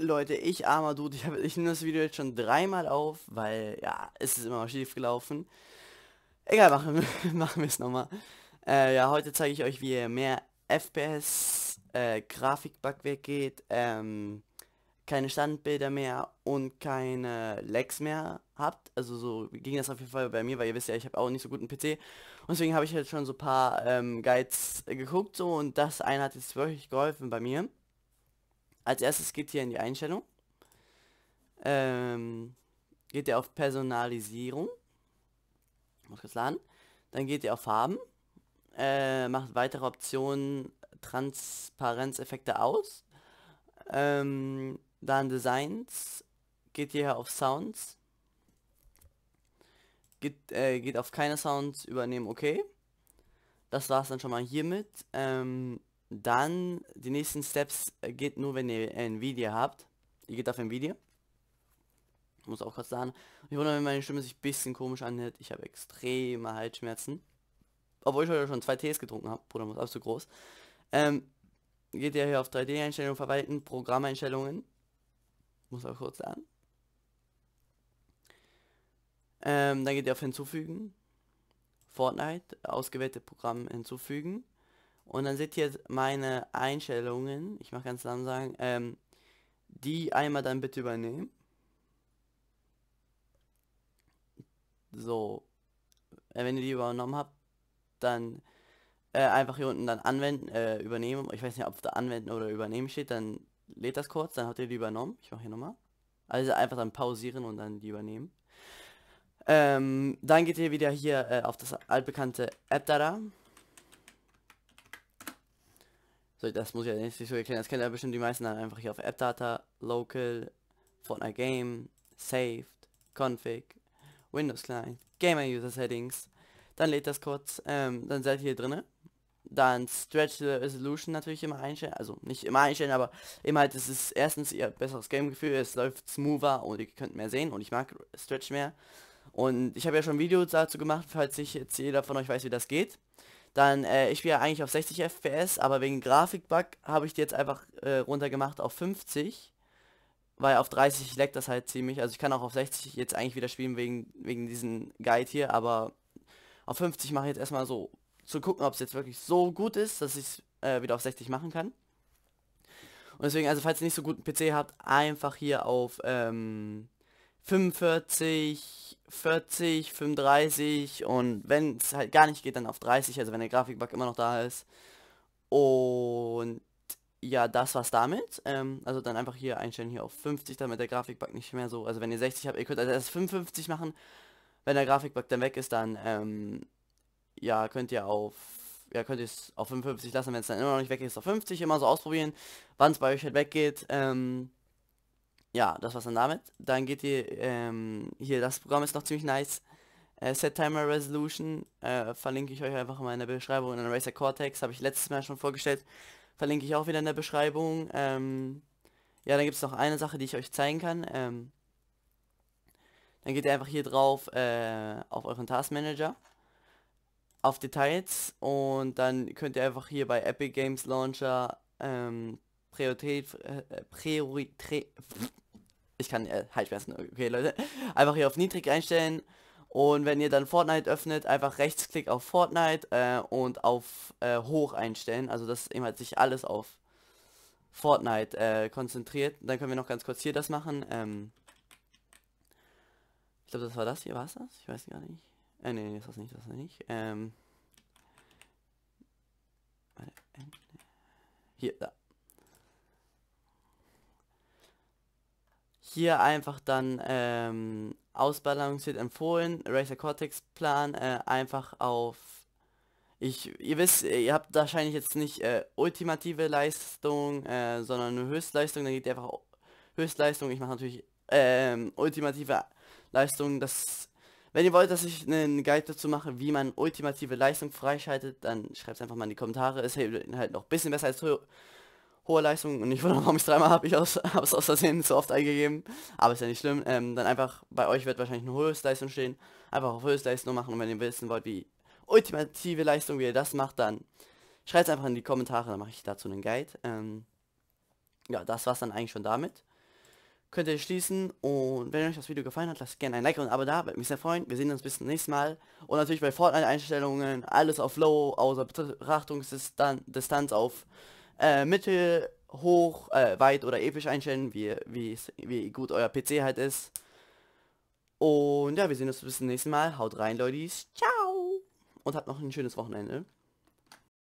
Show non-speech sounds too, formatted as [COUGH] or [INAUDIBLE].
Leute, ich armer Dude, ich, hab, ich nehme das Video jetzt schon dreimal auf, weil ja, es ist immer schief gelaufen. Egal, machen, [LAUGHS] machen wir es nochmal. Äh, ja, heute zeige ich euch, wie ihr mehr FPS, äh, Grafikbug weggeht, ähm, keine Standbilder mehr und keine Lags mehr habt. Also so ging das auf jeden Fall bei mir, weil ihr wisst ja, ich habe auch nicht so guten PC. Und deswegen habe ich jetzt schon so paar ähm, Guides geguckt so und das eine hat jetzt wirklich geholfen bei mir. Als erstes geht ihr in die Einstellung. Ähm, geht ihr auf Personalisierung. Muss kurz laden. Dann geht ihr auf Farben. Äh, macht weitere Optionen Transparenzeffekte aus. Ähm, dann Designs. Geht ihr auf Sounds. Geht, äh, geht auf keine Sounds, übernehmen okay. Das war es dann schon mal hiermit. Ähm, dann die nächsten Steps äh, geht nur, wenn ihr Nvidia habt. Ihr geht auf Nvidia. Muss auch kurz sagen. Ich wundere, wenn meine Stimme sich ein bisschen komisch anhört. Ich habe extreme Halsschmerzen. Obwohl ich heute schon zwei Tees getrunken habe. Bruder, muss auch absolut groß. Ähm, geht ihr hier auf 3D-Einstellungen verwalten, Programmeinstellungen. Muss auch kurz sagen. Ähm, dann geht ihr auf hinzufügen. Fortnite, ausgewählte Programm hinzufügen. Und dann seht ihr meine Einstellungen, ich mache ganz langsam sagen, ähm, die einmal dann bitte übernehmen. So, äh, wenn ihr die übernommen habt, dann äh, einfach hier unten dann anwenden, äh, übernehmen. Ich weiß nicht, ob da anwenden oder übernehmen steht, dann lädt das kurz, dann habt ihr die übernommen. Ich mache hier nochmal. Also einfach dann pausieren und dann die übernehmen. Ähm, dann geht ihr wieder hier äh, auf das altbekannte App da. So, das muss ich ja nicht so erklären. Das kennt ja bestimmt die meisten dann einfach hier auf AppData, Local, Fortnite Game, Saved, Config, Windows Client, Gamer User Settings. Dann lädt das kurz, ähm, dann seid ihr hier drinne. Dann Stretch the Resolution natürlich immer einstellen, also nicht immer einstellen, aber immer halt, es ist erstens ihr besseres Gamegefühl, es läuft smoother und ihr könnt mehr sehen und ich mag Stretch mehr. Und ich habe ja schon Videos dazu gemacht, falls ich jetzt jeder von euch weiß, wie das geht dann äh, ich spiele eigentlich auf 60 FPS, aber wegen Grafikbug habe ich die jetzt einfach äh, runtergemacht auf 50, weil auf 30 leckt das halt ziemlich. Also ich kann auch auf 60 jetzt eigentlich wieder spielen wegen, wegen diesem Guide hier, aber auf 50 mache ich jetzt erstmal so, zu gucken, ob es jetzt wirklich so gut ist, dass ich es äh, wieder auf 60 machen kann. Und deswegen, also falls ihr nicht so guten PC habt, einfach hier auf ähm, 45, 40, 35 und wenn es halt gar nicht geht, dann auf 30, also wenn der Grafikbug immer noch da ist. Und ja, das war's damit. Ähm, also dann einfach hier einstellen, hier auf 50, damit der Grafikbug nicht mehr so, also wenn ihr 60 habt, ihr könnt also erst 55 machen. Wenn der Grafikbug dann weg ist, dann ähm, ja, könnt ihr auf ja, könnt ihr es auf 55 lassen, wenn es dann immer noch nicht weg ist, auf 50 immer so ausprobieren, wann es bei euch halt weggeht. Ähm, ja, das war's dann damit. Dann geht ihr, ähm, hier, das Programm ist noch ziemlich nice. Äh, Set Timer Resolution äh, verlinke ich euch einfach mal in der Beschreibung. Und dann Racer Cortex habe ich letztes Mal schon vorgestellt. Verlinke ich auch wieder in der Beschreibung. Ähm, ja, dann gibt es noch eine Sache, die ich euch zeigen kann. Ähm, dann geht ihr einfach hier drauf äh, auf euren Task Manager auf Details und dann könnt ihr einfach hier bei Epic Games Launcher ähm, Priorität, äh, Priori ich kann äh, Halsschmerzen, okay Leute, [LAUGHS] einfach hier auf niedrig einstellen und wenn ihr dann Fortnite öffnet, einfach Rechtsklick auf Fortnite äh, und auf äh, hoch einstellen, also dass eben halt sich alles auf Fortnite äh, konzentriert. Dann können wir noch ganz kurz hier das machen. Ähm ich glaube, das war das hier, war es das? Ich weiß gar nicht. Äh, nee, nee, ist das nicht, das nicht. Ähm hier, da. Hier einfach dann ähm, ausbalanciert empfohlen, Racer Cortex Plan, äh, einfach auf ich, ihr wisst, äh, ihr habt wahrscheinlich jetzt nicht äh, ultimative Leistung, äh, sondern nur Höchstleistung, dann geht ihr einfach Höchstleistung, ich mache natürlich ähm, ultimative Leistung, das wenn ihr wollt, dass ich einen Guide dazu mache, wie man ultimative Leistung freischaltet, dann schreibt es einfach mal in die Kommentare. Es hilft halt noch ein bisschen besser als hohe Leistung und [LAUGHS] ich wundere, warum ich es dreimal [LAUGHS] habe. Ich habe es aus Versehen zu oft eingegeben. Aber ist ja nicht schlimm. Ähm, dann einfach, bei euch wird wahrscheinlich eine Höchstleistung stehen. Einfach auf Höchstleistung machen und wenn ihr wissen wollt, wie ultimative Leistung, wie ihr das macht, dann schreibt es einfach in die Kommentare, dann mache ich dazu einen Guide. Ähm, ja, das war's dann eigentlich schon damit. Könnt ihr schließen und wenn euch das Video gefallen hat, lasst gerne ein Like und ein Abo da, würde mich sehr freuen. Wir sehen uns bis zum nächsten Mal und natürlich bei Fortnite-Einstellungen, alles auf Low, außer Betrachtungsdistanz auf äh, mittel, hoch, äh, weit oder episch einstellen, wie, wie, wie gut euer PC halt ist. Und ja, wir sehen uns bis zum nächsten Mal. Haut rein, Leute. Ciao. Und habt noch ein schönes Wochenende.